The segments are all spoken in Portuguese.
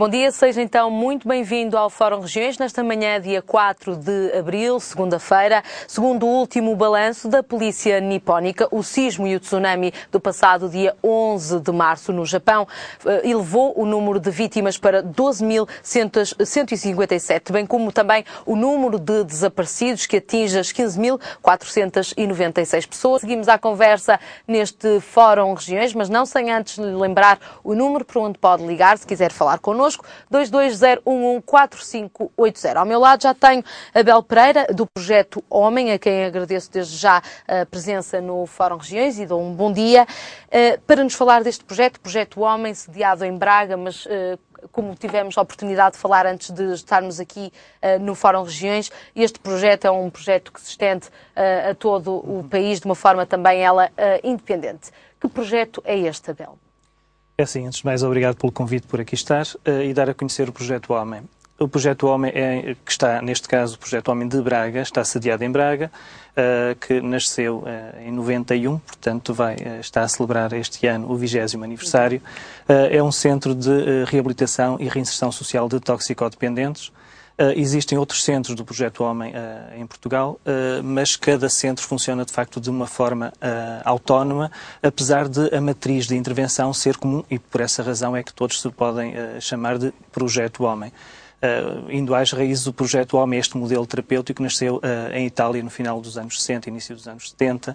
Bom dia, seja então muito bem-vindo ao Fórum Regiões nesta manhã, dia 4 de abril, segunda-feira. Segundo o último balanço da polícia nipónica, o sismo e o tsunami do passado dia 11 de março no Japão eh, elevou o número de vítimas para 12.157, bem como também o número de desaparecidos que atinge as 15.496 pessoas. Seguimos à conversa neste Fórum Regiões, mas não sem antes lembrar o número para onde pode ligar se quiser falar connosco connosco, 220114580. Ao meu lado já tenho Abel Pereira, do projeto Homem, a quem agradeço desde já a presença no Fórum Regiões e dou um bom dia, eh, para nos falar deste projeto, projeto Homem, sediado em Braga, mas eh, como tivemos a oportunidade de falar antes de estarmos aqui uh, no Fórum Regiões, este projeto é um projeto que se estende uh, a todo o país de uma forma também ela uh, independente. Que projeto é este, Abel? É assim, antes de mais, obrigado pelo convite por aqui estar uh, e dar a conhecer o Projeto Homem. O Projeto Homem, é, que está, neste caso, o Projeto Homem de Braga, está sediado em Braga, uh, que nasceu uh, em 91, portanto vai, está a celebrar este ano o 20 aniversário. é um centro de reabilitação e reinserção social de toxicodependentes, uh, Uh, existem outros centros do Projeto Homem uh, em Portugal, uh, mas cada centro funciona de facto de uma forma autónoma, apesar de a matriz de intervenção ser comum e por essa razão é que todos se podem chamar de Projeto Homem. indo às raízes do Projeto Homem, é este modelo terapêutico nasceu em Itália no final dos anos 60, início dos anos 70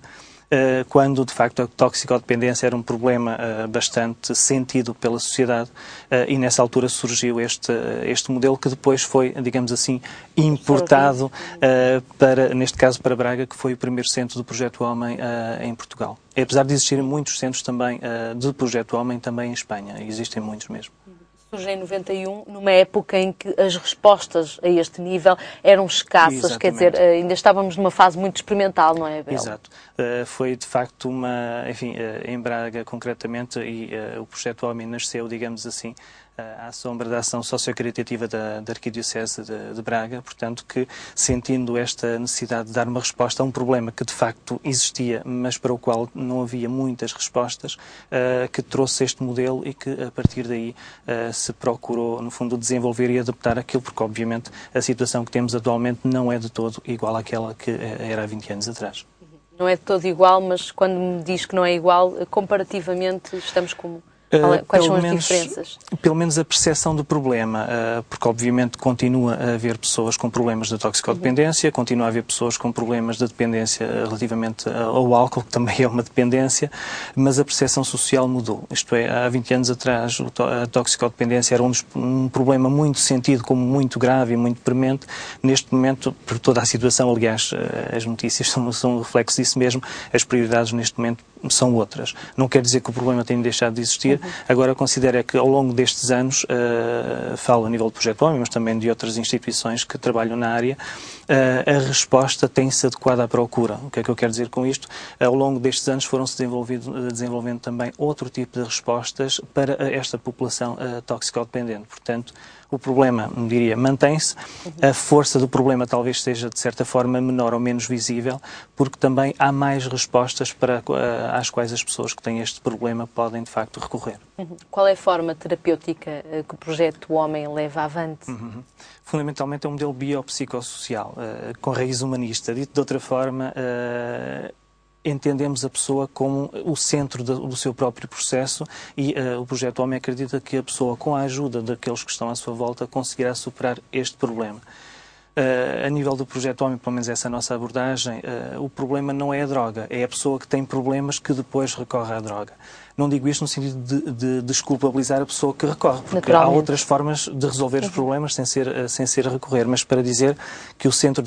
eh, quando de facto a toxicodependência era um problema eh, bastante sentido pela sociedade eh, e nessa altura surgiu este, este modelo que depois foi, digamos assim, importado para, neste caso para Braga, que foi o primeiro centro do Projeto Homem em Portugal. E, apesar de existirem muitos centros também de Projeto Homem também em Espanha, existem muitos mesmo surge em 91, numa época em que as respostas a este nível eram escassas, Exatamente. quer dizer, eh, ainda estávamos numa fase muito experimental, não é, Abel? Exato. Uh, foi, de facto, uma... Enfim, uh, em Braga, concretamente, e uh, o projeto Homem nasceu, digamos assim, à sombra da ação sociocaritativa da, da Arquidiocese de, de, Braga, portanto que sentindo esta necessidade de dar uma resposta a um problema que de facto existia, mas para o qual não havia muitas respostas, uh, que trouxe este modelo e que a partir daí uh, se procurou, no fundo, desenvolver e adaptar aquilo, porque obviamente a situação que temos atualmente não é de todo igual àquela que eh, era há 20 anos atrás. Não é de todo igual, mas quando me diz que não é igual, comparativamente estamos como? Qual, é- ah, quais são as menos, diferenças? Pelo menos a percepção do problema, ah, porque obviamente continua a haver pessoas com problemas de toxicodependência, uhum. continua a haver pessoas com problemas de dependência ah, relativamente ao álcool, que também é uma dependência, mas a percepção social mudou. Isto é, há 20 anos atrás a toxicodependência era um, um problema muito sentido como muito grave e muito premente. Neste momento, por toda a situação, aliás, as notícias são, são um reflexo disso mesmo, as prioridades neste momento são outras. Não quer dizer que o problema tenha deixado de existir. Uhum. Agora, considero é que ao longo destes anos, uh, falo a nível do Projeto Homem, mas também de outras instituições que trabalham na área, uh, a resposta tem-se adequada à procura. O que é que eu quero dizer com isto? Eh, ao longo destes anos foram-se desenvolvendo também outro tipo de respostas para esta população uh, toxicodependente. Portanto, o problema, diria, mantém-se. Uhum. A força do problema talvez seja, de certa forma, menor ou menos visível, porque também há mais respostas para às quais as pessoas que têm este problema podem de facto recorrer. Uhum. Qual é a forma terapêutica eh, que o projeto Homem leva avante? Uhum. Fundamentalmente é um modelo biopsicossocial, uh, com raiz humanista. Dito de outra forma, uh, entendemos a pessoa como o centro do seu próprio processo e uh, o projeto Homem acredita que a pessoa, com a ajuda daqueles que estão à sua volta, conseguirá superar este problema. Uh, a nível do projeto Homem, pelo menos essa é a nossa abordagem, uh, o problema não é a droga, é a pessoa que tem problemas que depois recorre à droga. Não digo isto no sentido de, de desculpabilizar a pessoa que recorre, porque há outras formas de resolver os uhum. problemas sem ser, uh, sem ser recorrer, mas para dizer que o centro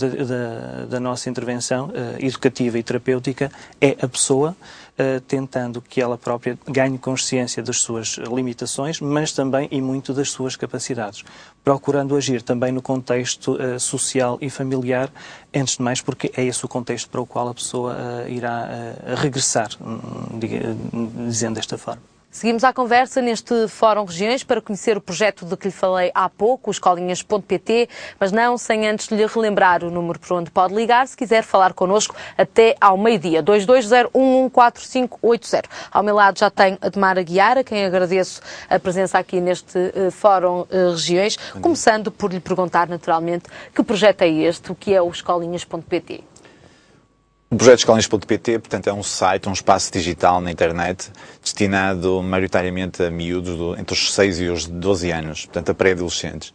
da nossa intervenção educativa e terapêutica é a pessoa eh, tentando que ela própria ganhe consciência das suas limitações, mas também e muito das suas capacidades, procurando agir também no contexto uh, social e familiar, antes de mais porque é esse o contexto para o qual a pessoa uh, irá uh, regressar, hum, diga, hum, dizendo desta forma. Seguimos à conversa neste Fórum Regiões para conhecer o projeto de que lhe falei há pouco, escolinhas.pt, mas não sem antes lhe relembrar o número por onde pode ligar se quiser falar connosco até ao meio-dia, 220114580. Ao meu lado já tem Admar Aguiar, a quem agradeço a presença aqui neste eh, Fórum eh, Regiões, começando por lhe perguntar naturalmente que projeto é este, o que é o escolinhas.pt. O projeto Escolinhas.pt, portanto, é um site, um espaço digital na internet destinado maioritariamente a miúdos do, entre os 6 e os 12 anos, portanto, a pré-adolescentes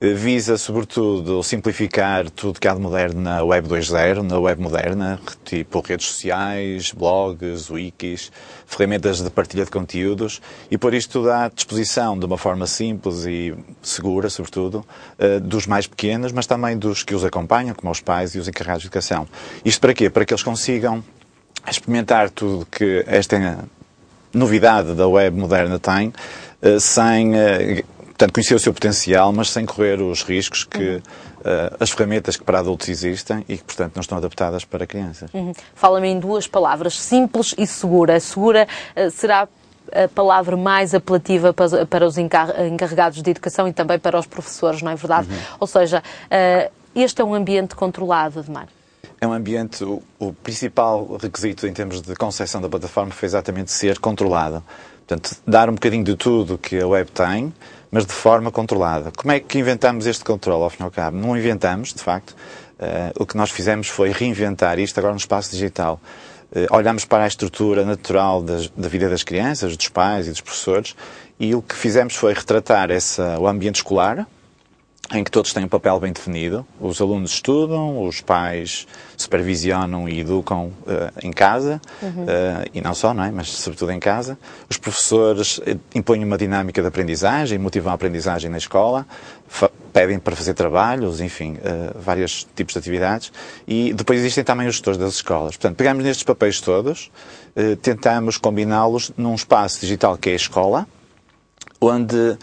visa, sobretudo, simplificar tudo que há de moderno na Web 2.0, na Web moderna, tipo redes sociais, blogs, wikis, ferramentas de partilha de conteúdos, e pôr isto tudo à disposição de uma forma simples e segura, sobretudo, eh, dos mais pequenos, mas também dos que os acompanham, como os pais e os encarregados de educação. Isto para quê? Para que eles consigam experimentar tudo que esta novidade da Web moderna tem, eh, sem eh, Portanto, conhecer o seu potencial, mas sem correr os riscos que uhum. uh, as ferramentas que para adultos existem e que, portanto, não estão adaptadas para crianças. Uhum. Fala-me em duas palavras, simples e segura. Segura uh, será a palavra mais apelativa para, os encarregados de educação e também para os professores, não é verdade? Uhum. Ou seja, uh, este é um ambiente controlado, Admar? É um ambiente, o, o principal requisito em termos de concepção da plataforma foi exatamente ser controlado. Portanto, dar um bocadinho de tudo que a web tem, mas de forma controlada. Como é que inventamos este controle, ao fim e ao cabo? Não inventamos, de facto. Uh, o que nós fizemos foi reinventar isto agora no espaço digital. Uh, olhamos para a estrutura natural das, da vida das crianças, dos pais e dos professores, e o que fizemos foi retratar essa, o ambiente escolar, em que todos têm um papel bem definido. Os alunos estudam, os pais supervisionam e educam uh, em casa, uhum. uh, e não só, não é? mas sobretudo em casa. Os professores eh, impõem uma dinâmica de aprendizagem, motivam a aprendizagem na escola, pedem para fazer trabalhos, enfim, uh, vários tipos de atividades. E depois existem também os gestores das escolas. Portanto, pegamos nestes papéis todos, uh, tentamos combiná-los num espaço digital que é a escola, onde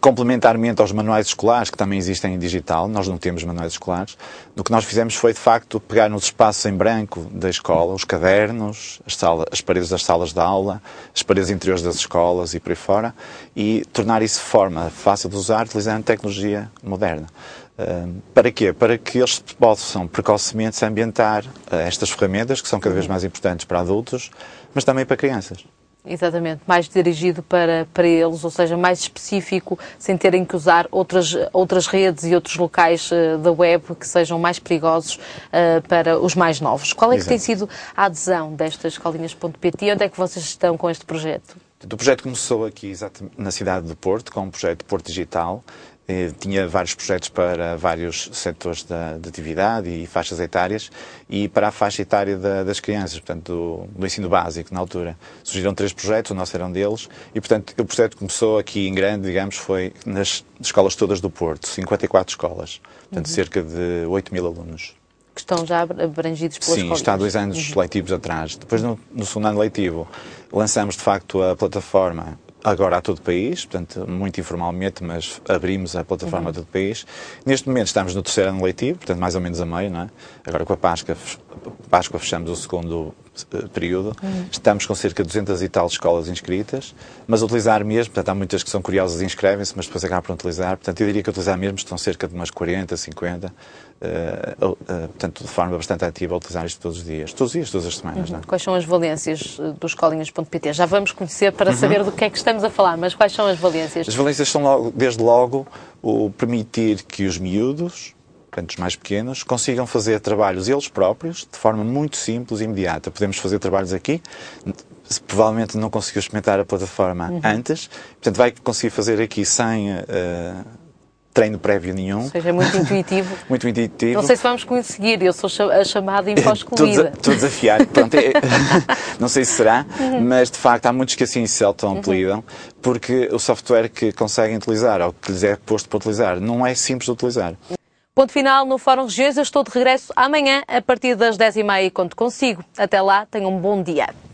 complementarmente aos manuais escolares que também existem em digital, nós não temos manuais escolares, o que nós fizemos foi de facto pegar nos espaços em branco da escola, os cadernos, as, sala, as paredes das salas de aula, as paredes interiores das escolas e por aí fora, e tornar isso forma fácil de usar utilizando tecnologia moderna. Hum, para quê? Para que eles possam precocemente se ambientar a estas ferramentas que são cada vez mais importantes para adultos, mas também para crianças. Exatamente, mais dirigido para, para eles, ou seja, mais específico, sem terem que usar outras, outras redes e outros locais uh, da web que sejam mais perigosos uh, para os mais novos. Qual é Exato. que tem sido a adesão destas escolinhas.pt? Onde é que vocês estão com este projeto? O projeto começou aqui exatamente na cidade de Porto, com o projeto Porto Digital, eh, tinha vários projetos para vários setores da, de atividade e faixas etárias e para a faixa etária da, das crianças, portanto, do, do, ensino básico, na altura. Surgiram três projetos, o nosso era um deles, e, portanto, o projeto começou aqui em grande, digamos, foi nas escolas todas do Porto, 54 escolas, portanto, uhum. cerca de 8 mil alunos que estão já abrangidos pelas Sim, escolas. está há dois anos uhum. leitivos atrás. Depois, no, no segundo ano letivo, lançamos, de facto, a plataforma agora a todo o país, portanto, muito informalmente, mas abrimos a plataforma uhum. a todo o país. Neste momento estamos no terceiro ano letivo, portanto, mais ou menos a meio, não é? Agora com a Páscoa, Páscoa fechamos o segundo eh, período. Uhum. Estamos com cerca de 200 e tal escolas inscritas, mas utilizar mesmo, portanto, há muitas que são curiosas e inscrevem-se, mas depois acabam por utilizar. Portanto, eu diria que utilizar mesmo estão cerca de umas 40, 50, uh, uh, portanto, de forma bastante ativa, utilizar isto todos os dias. Todos os dias, todas as semanas. Uhum. É? Quais são as valências eh, dos colinhas.pt? Já vamos conhecer para uhum. saber do que é que estamos a falar, mas quais são as valências? As valências são, logo, desde logo, o permitir que os miúdos cantos mais pequenos, consigam fazer trabalhos eles próprios de forma muito simples e imediata. Podemos fazer trabalhos aqui, provavelmente não conseguiu experimentar a plataforma uhum. antes, portanto vai conseguir fazer aqui sem uh, treino prévio nenhum. Ou seja, é muito intuitivo. muito intuitivo. Não sei se vamos conseguir, eu sou a chamada em infoscolida. Estou desafiado, pronto, é, não sei se será, uhum. mas de facto há muitos que assim se auto-apelidam, uhum. porque o software que conseguem utilizar ou que lhes é posto para utilizar não é simples de utilizar. Ponto final no Fórum Regiões. Eu estou de regresso amanhã a partir das 10h30 e conto consigo. Até lá, tenham um bom dia.